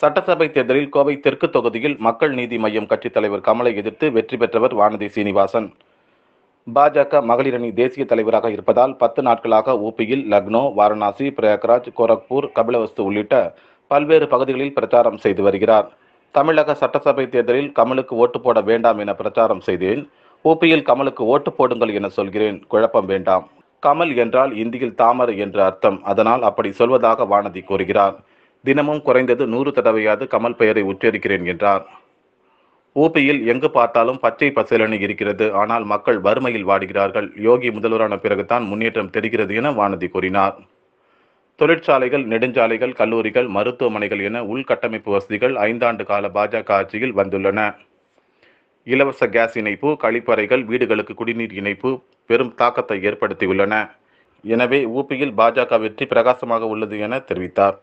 சட்டசபை தேர்தலில் கோவை தெற்கு தொகுதியில் மக்கள் நீதி மையம் கட்சித் தலைவர் கமலை எதிர்த்து வெற்றி பெற்றவர் வானதி சீனிவாசன் பாஜக மகளிரணி தேசிய தலைவராக இருப்பதால் பத்து நாட்களாக ஊபியில் லக்னோ வாரணாசி பிரயாக்ராஜ் கோரக்பூர் கபிலவஸ்து உள்ளிட்ட பல்வேறு பகுதிகளில் பிரச்சாரம் செய்து வருகிறார் தமிழக சட்டசபை தேர்தலில் கமலுக்கு ஓட்டு போட வேண்டாம் என பிரச்சாரம் செய்தேன் ஊபியில் கமலுக்கு ஓட்டு போடுங்கள் என சொல்கிறேன் குழப்பம் வேண்டாம் கமல் என்றால் இந்தியில் தாமரை என்று அர்த்தம் அதனால் அப்படி சொல்வதாக வானதி கூறுகிறார் தினமும் குறைந்தது நூறு தடவையாவது கமல் பெயரை உச்சரிக்கிறேன் என்றார் ஊபியில் எங்கு பார்த்தாலும் பச்சை பசேலனி இருக்கிறது ஆனால் மக்கள் வறுமையில் வாடுகிறார்கள் யோகி முதல்வரான பிறகுதான் முன்னேற்றம் தெரிகிறது என வானதி கூறினார் தொழிற்சாலைகள் நெடுஞ்சாலைகள் கல்லூரிகள் மருத்துவமனைகள் என உள்கட்டமைப்பு வசதிகள் ஐந்தாண்டு கால பாஜக ஆட்சியில் வந்துள்ளன இலவச கேஸ் இணைப்பு கழிப்பறைகள் வீடுகளுக்கு குடிநீர் இணைப்பு பெரும் தாக்கத்தை ஏற்படுத்தியுள்ளன எனவே ஊபியில் பாஜக வெற்றி பிரகாசமாக உள்ளது என தெரிவித்தார்